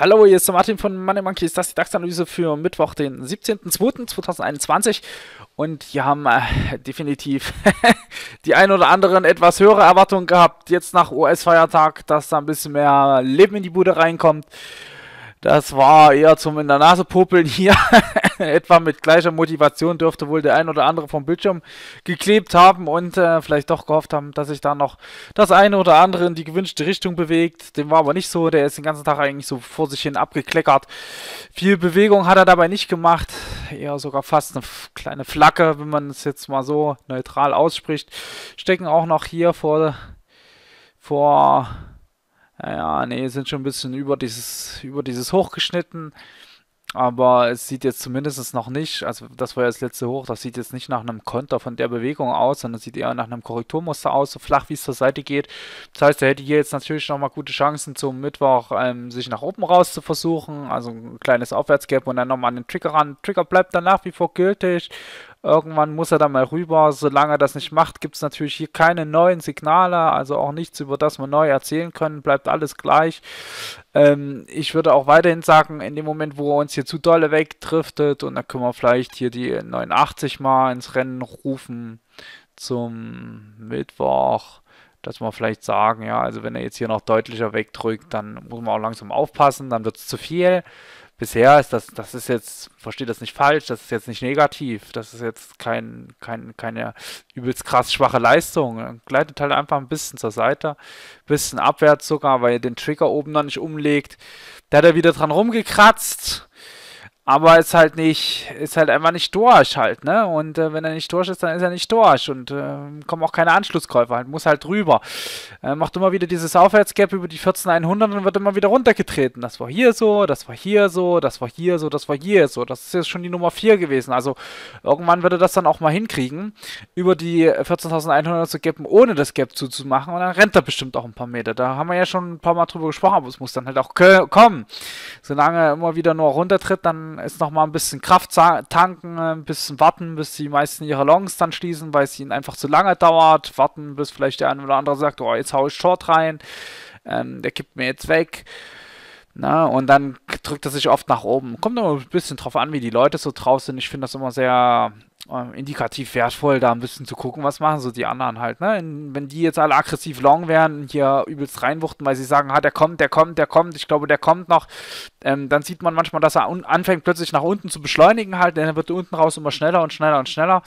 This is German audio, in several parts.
Hallo, hier ist der Martin von Money Monkey. Ist das die DAX-Analyse für Mittwoch, den 17.02.2021? Und hier haben äh, definitiv die ein oder anderen etwas höhere Erwartungen gehabt. Jetzt nach US-Feiertag, dass da ein bisschen mehr Leben in die Bude reinkommt. Das war eher zum in der Nase popeln hier. Etwa mit gleicher Motivation dürfte wohl der ein oder andere vom Bildschirm geklebt haben und äh, vielleicht doch gehofft haben, dass sich da noch das eine oder andere in die gewünschte Richtung bewegt. Dem war aber nicht so. Der ist den ganzen Tag eigentlich so vor sich hin abgekleckert. Viel Bewegung hat er dabei nicht gemacht. Eher sogar fast eine kleine Flacke, wenn man es jetzt mal so neutral ausspricht. Stecken auch noch hier vor, vor ja, nee, sind schon ein bisschen über dieses, über dieses Hoch geschnitten. Aber es sieht jetzt zumindest noch nicht, also das war ja das letzte Hoch, das sieht jetzt nicht nach einem Konter von der Bewegung aus, sondern sieht eher nach einem Korrekturmuster aus, so flach wie es zur Seite geht. Das heißt, er hätte hier jetzt natürlich nochmal gute Chancen zum Mittwoch, ähm, sich nach oben raus zu versuchen, also ein kleines Aufwärtsgap und dann nochmal an den Trigger ran. Trigger bleibt dann nach wie vor gültig, Irgendwann muss er da mal rüber. Solange er das nicht macht, gibt es natürlich hier keine neuen Signale, also auch nichts, über das wir neu erzählen können. Bleibt alles gleich. Ähm, ich würde auch weiterhin sagen, in dem Moment, wo er uns hier zu dolle wegdriftet, und da können wir vielleicht hier die 89 mal ins Rennen rufen zum Mittwoch dass man vielleicht sagen, ja, also wenn er jetzt hier noch deutlicher wegdrückt, dann muss man auch langsam aufpassen, dann wird es zu viel bisher ist das, das ist jetzt, versteht das nicht falsch, das ist jetzt nicht negativ, das ist jetzt kein, kein, keine übelst krass schwache Leistung. Gleitet halt einfach ein bisschen zur Seite, ein bisschen abwärts sogar, weil er den Trigger oben noch nicht umlegt. Da hat er wieder dran rumgekratzt aber ist halt nicht, ist halt einfach nicht Dorsch halt, ne? Und äh, wenn er nicht Dorsch ist, dann ist er nicht Dorsch und äh, kommen auch keine Anschlusskäufer, halt, muss halt drüber. Äh, macht immer wieder dieses Aufwärtsgap über die 14100 und wird immer wieder runtergetreten. Das war hier so, das war hier so, das war hier so, das war hier so. Das ist jetzt schon die Nummer 4 gewesen. Also irgendwann wird er das dann auch mal hinkriegen, über die 14100 zu gappen, ohne das Gap zuzumachen und dann rennt er bestimmt auch ein paar Meter. Da haben wir ja schon ein paar Mal drüber gesprochen, aber es muss dann halt auch kommen. Solange er immer wieder nur runtertritt, dann dann ist nochmal ein bisschen Kraft tanken, ein bisschen warten, bis die meisten ihre Longs dann schließen, weil es ihnen einfach zu lange dauert. Warten, bis vielleicht der eine oder andere sagt, oh, jetzt hau ich Short rein, ähm, der kippt mir jetzt weg. Na, und dann drückt er sich oft nach oben. Kommt immer ein bisschen drauf an, wie die Leute so drauf sind. Ich finde das immer sehr äh, indikativ wertvoll, da ein bisschen zu gucken, was machen so die anderen halt. Ne? Wenn die jetzt alle aggressiv long wären und hier übelst reinwuchten, weil sie sagen, ha, der kommt, der kommt, der kommt, ich glaube, der kommt noch, ähm, dann sieht man manchmal, dass er anfängt plötzlich nach unten zu beschleunigen halt, denn er wird unten raus immer schneller und schneller und schneller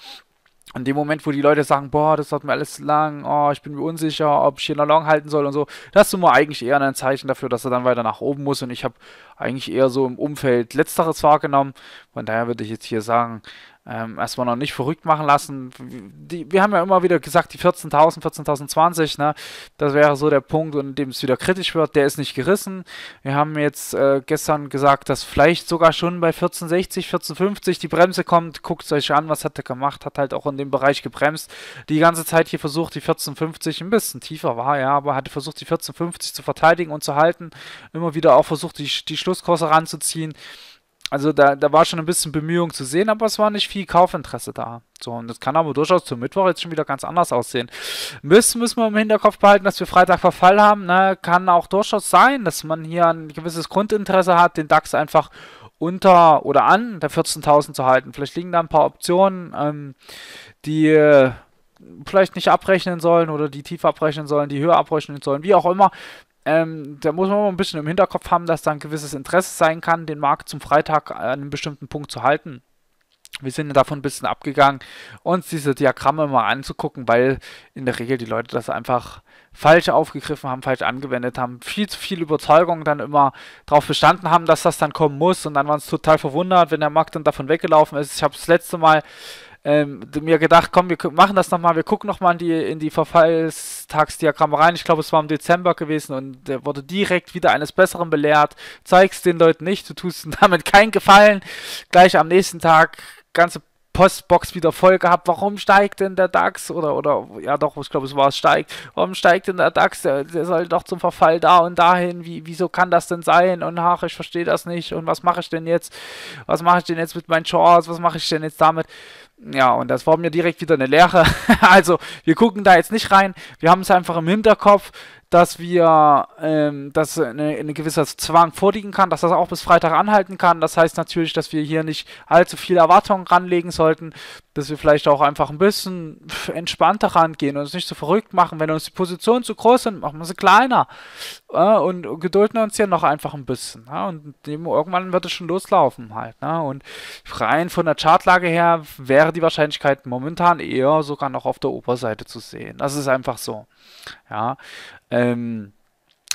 in dem Moment, wo die Leute sagen, boah, das dauert mir alles zu lang, oh, ich bin mir unsicher, ob ich hier noch lang halten soll und so, das ist immer eigentlich eher ein Zeichen dafür, dass er dann weiter nach oben muss. Und ich habe eigentlich eher so im Umfeld Letzteres wahrgenommen. Von daher würde ich jetzt hier sagen, ähm, erstmal noch nicht verrückt machen lassen. Die, wir haben ja immer wieder gesagt, die 14.000, 14.020, ne, das wäre so der Punkt, in dem es wieder kritisch wird. Der ist nicht gerissen. Wir haben jetzt äh, gestern gesagt, dass vielleicht sogar schon bei 14.60, 14.50 die Bremse kommt. Guckt euch an, was hat er gemacht, hat halt auch in dem Bereich gebremst. Die ganze Zeit hier versucht, die 14.50 ein bisschen tiefer war, ja, aber hatte versucht, die 14.50 zu verteidigen und zu halten. Immer wieder auch versucht, die, die Schlusskurse ranzuziehen also da, da war schon ein bisschen Bemühung zu sehen, aber es war nicht viel Kaufinteresse da. So, und das kann aber durchaus zum Mittwoch jetzt schon wieder ganz anders aussehen. Müssen, müssen wir im Hinterkopf behalten, dass wir Freitag Verfall haben. Ne? Kann auch durchaus sein, dass man hier ein gewisses Grundinteresse hat, den DAX einfach unter oder an der 14.000 zu halten. Vielleicht liegen da ein paar Optionen, ähm, die äh, vielleicht nicht abrechnen sollen oder die tief abrechnen sollen, die höher abrechnen sollen, wie auch immer. Ähm, da muss man mal ein bisschen im Hinterkopf haben, dass da ein gewisses Interesse sein kann, den Markt zum Freitag an einem bestimmten Punkt zu halten. Wir sind davon ein bisschen abgegangen, uns diese Diagramme mal anzugucken, weil in der Regel die Leute das einfach falsch aufgegriffen haben, falsch angewendet haben, viel zu viel Überzeugung dann immer darauf bestanden haben, dass das dann kommen muss und dann waren es total verwundert, wenn der Markt dann davon weggelaufen ist. Ich habe das letzte Mal ähm, mir gedacht, komm, wir machen das nochmal, wir gucken nochmal in die, in die Verfallstagsdiagramme rein. Ich glaube, es war im Dezember gewesen und der wurde direkt wieder eines Besseren belehrt. Zeig's den Leuten nicht, du tust damit keinen Gefallen. Gleich am nächsten Tag ganze Postbox wieder voll gehabt. Warum steigt denn der DAX? Oder, oder, ja doch, ich glaube, es war es steigt. Warum steigt denn der DAX? Der, der, soll doch zum Verfall da und dahin. Wie, wieso kann das denn sein? Und ach, ich verstehe das nicht. Und was mache ich denn jetzt? Was mache ich denn jetzt mit meinen Shorts? Was mache ich denn jetzt damit? Ja, und das war mir direkt wieder eine Lehre. Also, wir gucken da jetzt nicht rein. Wir haben es einfach im Hinterkopf dass wir, ähm, dass eine, eine gewisser Zwang vorliegen kann, dass das auch bis Freitag anhalten kann. Das heißt natürlich, dass wir hier nicht allzu viele Erwartungen ranlegen sollten, dass wir vielleicht auch einfach ein bisschen entspannter rangehen und uns nicht so verrückt machen. Wenn uns die Positionen zu groß sind, machen wir sie kleiner ja, und, gedulden uns hier noch einfach ein bisschen. Ja, und irgendwann wird es schon loslaufen halt. Ne? Und rein von der Chartlage her wäre die Wahrscheinlichkeit momentan eher sogar noch auf der Oberseite zu sehen. Das ist einfach so. Ja, Um,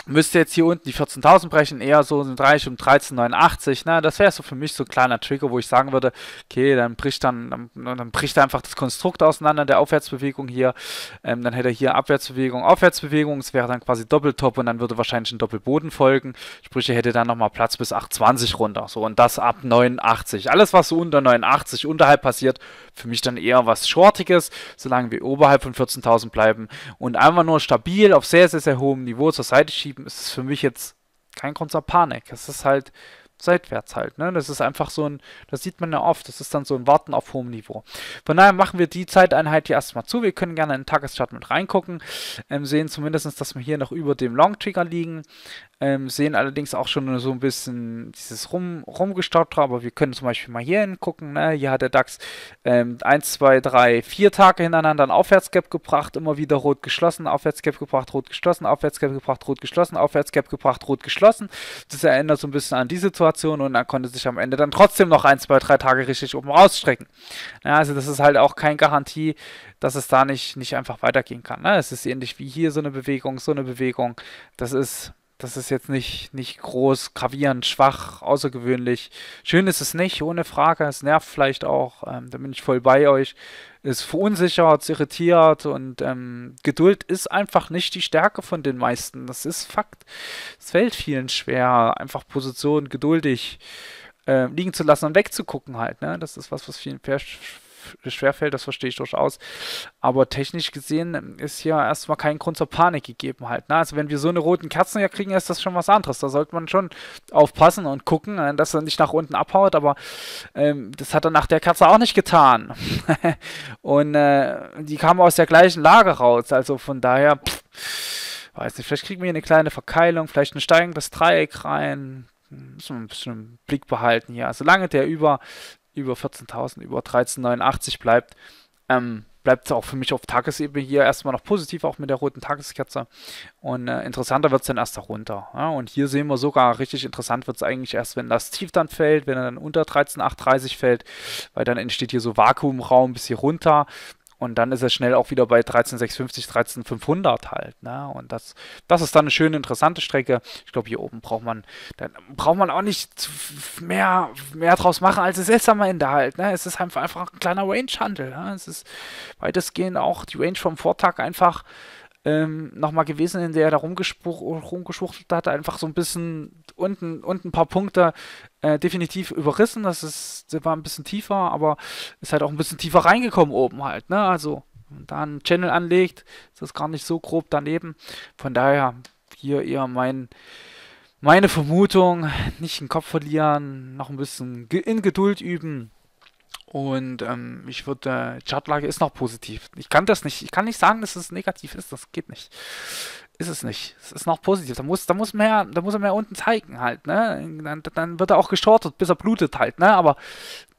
müsste jetzt hier unten die 14.000 brechen, eher so im Bereich um 13,89. Ne? Das wäre so für mich so ein kleiner Trigger, wo ich sagen würde, okay, dann bricht dann, dann, dann bricht einfach das Konstrukt auseinander der Aufwärtsbewegung hier. Ähm, dann hätte er hier Abwärtsbewegung, Aufwärtsbewegung. Es wäre dann quasi Doppeltop und dann würde wahrscheinlich ein Doppelboden folgen. Sprich, er hätte dann nochmal Platz bis 8,20 runter. So und das ab 89. Alles, was so unter 89 unterhalb passiert, für mich dann eher was Shortiges, solange wir oberhalb von 14.000 bleiben und einfach nur stabil auf sehr, sehr, sehr hohem Niveau zur Seite schieben schieben, ist es für mich jetzt kein Grund zur Panik. Es ist halt seitwärts halt. Ne? Das ist einfach so ein, das sieht man ja oft, das ist dann so ein Warten auf hohem Niveau. Von daher machen wir die Zeiteinheit hier erstmal zu. Wir können gerne in den Tageschart mit reingucken, ähm, sehen zumindest, dass wir hier noch über dem Long Trigger liegen. Ähm, sehen allerdings auch schon so ein bisschen dieses Rum, Rumgestaubter, aber wir können zum Beispiel mal hier hingucken. Ne? Hier hat der DAX 1, 2, 3, 4 Tage hintereinander ein Aufwärtsgap gebracht, immer wieder rot geschlossen, Aufwärtsgap gebracht, rot geschlossen, Aufwärtsgap gebracht, rot geschlossen, Aufwärtsgap gebracht, rot geschlossen. Das erinnert so ein bisschen an die Situation und dann konnte sich am Ende dann trotzdem noch 1, 2, 3 Tage richtig oben rausstrecken. Ja, also das ist halt auch keine Garantie, dass es da nicht, nicht einfach weitergehen kann. Ne? Es ist ähnlich wie hier so eine Bewegung, so eine Bewegung. Das ist das ist jetzt nicht, nicht groß, gravierend, schwach, außergewöhnlich. Schön ist es nicht, ohne Frage. Es nervt vielleicht auch. Ähm, da bin ich voll bei euch. Es verunsichert, irritiert und ähm, Geduld ist einfach nicht die Stärke von den meisten. Das ist Fakt. Es fällt vielen schwer, einfach Position geduldig äh, liegen zu lassen und wegzugucken halt. Ne? Das ist was, was vielen schwerfällt, das verstehe ich durchaus. Aber technisch gesehen ist hier erstmal kein Grund zur Panik gegeben halt. Ne? Also wenn wir so eine roten Kerzen ja kriegen, ist das schon was anderes. Da sollte man schon aufpassen und gucken, äh, dass er nicht nach unten abhaut. Aber ähm, das hat er nach der Kerze auch nicht getan. und äh, die kam aus der gleichen Lage raus. Also von daher... Pff, weiß nicht, vielleicht kriegen wir hier eine kleine Verkeilung, vielleicht ein steigendes Dreieck rein. Müssen wir ein bisschen im Blick behalten hier. Solange also der über über 14.000, über 13,89 bleibt, ähm, bleibt es auch für mich auf Tagesebene hier erstmal noch positiv, auch mit der roten Tageskerze. Und äh, interessanter wird es dann erst darunter. Ja? Und hier sehen wir sogar, richtig interessant wird es eigentlich erst, wenn das Tief dann fällt, wenn er dann unter 13,830 fällt, weil dann entsteht hier so Vakuumraum bis hier runter. Und dann ist es schnell auch wieder bei 13,650, 13,500 halt. Ne? Und das, das ist dann eine schöne, interessante Strecke. Ich glaube, hier oben braucht man, dann braucht man auch nicht mehr, mehr draus machen, als es ist am Ende halt. Ne? Es ist einfach, einfach ein kleiner Range-Handel. Ne? Es ist weitestgehend auch die Range vom Vortag einfach ähm, nochmal gewesen, in der er da rumgeschwuchtelt hat, einfach so ein bisschen unten, unten ein paar Punkte äh, definitiv überrissen. Das ist, der war ein bisschen tiefer, aber ist halt auch ein bisschen tiefer reingekommen oben halt, ne? Also, da einen Channel anlegt, ist das gar nicht so grob daneben. Von daher hier eher mein, meine Vermutung, nicht den Kopf verlieren, noch ein bisschen in Geduld üben. Und ähm, ich würde, äh, Chartlage ist noch positiv. Ich kann das nicht, ich kann nicht sagen, dass es negativ ist, das geht nicht. Ist es nicht. Es ist noch positiv. Da muss, da muss mehr, da muss er mehr unten zeigen halt, ne? Dann, dann wird er auch geschortet, bis er blutet halt, ne? Aber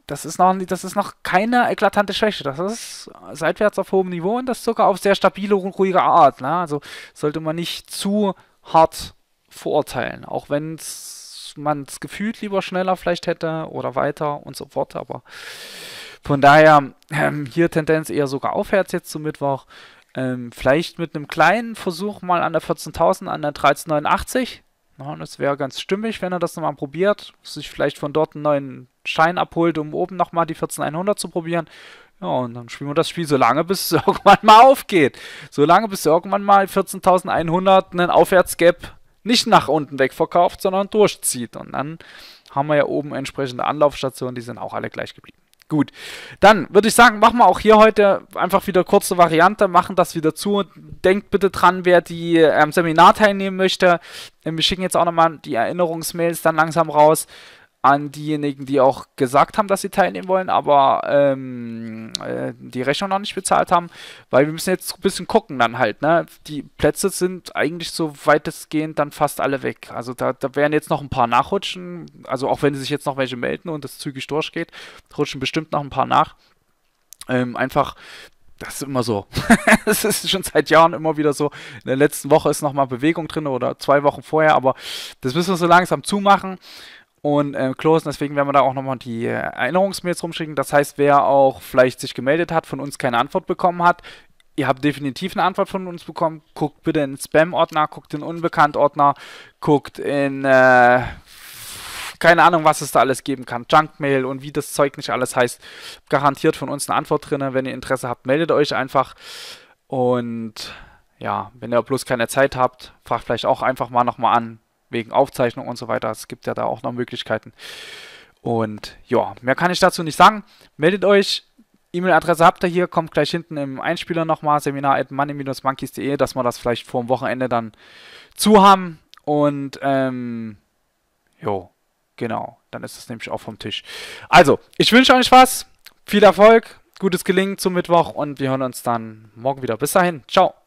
das ist noch, das ist noch keine eklatante Schwäche. Das ist seitwärts auf hohem Niveau und das sogar auf sehr stabile und ruhige Art. Ne? Also sollte man nicht zu hart verurteilen, auch wenn es man es gefühlt lieber schneller vielleicht hätte oder weiter und so fort. Aber von daher ähm, hier Tendenz eher sogar aufwärts jetzt zum Mittwoch. Ähm, vielleicht mit einem kleinen Versuch mal an der 14.000, an der 13.89. Ja, das wäre ganz stimmig, wenn er das nochmal probiert. Sich vielleicht von dort einen neuen Schein abholt, um oben nochmal die 14100 zu probieren. Ja, und dann spielen wir das Spiel so lange, bis es irgendwann mal aufgeht. So lange, bis irgendwann mal 14.100 einen Aufwärtsgap nicht nach unten wegverkauft, sondern durchzieht. Und dann haben wir ja oben entsprechende Anlaufstationen, die sind auch alle gleich geblieben. Gut, dann würde ich sagen, machen wir auch hier heute einfach wieder kurze Variante, machen das wieder zu. Denkt bitte dran, wer die ähm, Seminar teilnehmen möchte. Ähm, wir schicken jetzt auch nochmal die Erinnerungsmails dann langsam raus an diejenigen, die auch gesagt haben, dass sie teilnehmen wollen, aber ähm, äh, die Rechnung noch nicht bezahlt haben, weil wir müssen jetzt ein bisschen gucken dann halt, ne? Die Plätze sind eigentlich so weitestgehend dann fast alle weg. Also da, da werden jetzt noch ein paar nachrutschen, also auch wenn sich jetzt noch welche melden und das zügig durchgeht, rutschen bestimmt noch ein paar nach. Ähm, einfach, das ist immer so. das ist schon seit Jahren immer wieder so. In der letzten Woche ist nochmal Bewegung drin oder zwei Wochen vorher, aber das müssen wir so langsam zumachen und äh, closen. Deswegen werden wir da auch nochmal die äh, Erinnerungsmails rumschicken. Das heißt, wer auch vielleicht sich gemeldet hat, von uns keine Antwort bekommen hat, ihr habt definitiv eine Antwort von uns bekommen. Guckt bitte in den Spam-Ordner, guckt in den Unbekannt-Ordner, guckt in äh, keine Ahnung, was es da alles geben kann. Junk-Mail und wie das Zeug nicht alles heißt. Garantiert von uns eine Antwort drin. Wenn ihr Interesse habt, meldet euch einfach. Und ja, wenn ihr bloß keine Zeit habt, fragt vielleicht auch einfach mal nochmal an wegen Aufzeichnung und so weiter. Es gibt ja da auch noch Möglichkeiten. Und ja, mehr kann ich dazu nicht sagen. Meldet euch. E-Mail-Adresse habt ihr hier, kommt gleich hinten im Einspieler nochmal, seminar at money-monkeys.de, dass wir das vielleicht vor dem Wochenende dann zu haben. Und ähm, jo, genau, dann ist das nämlich auch vom Tisch. Also, ich wünsche euch was, viel Erfolg, gutes Gelingen zum Mittwoch und wir hören uns dann morgen wieder. Bis dahin, ciao.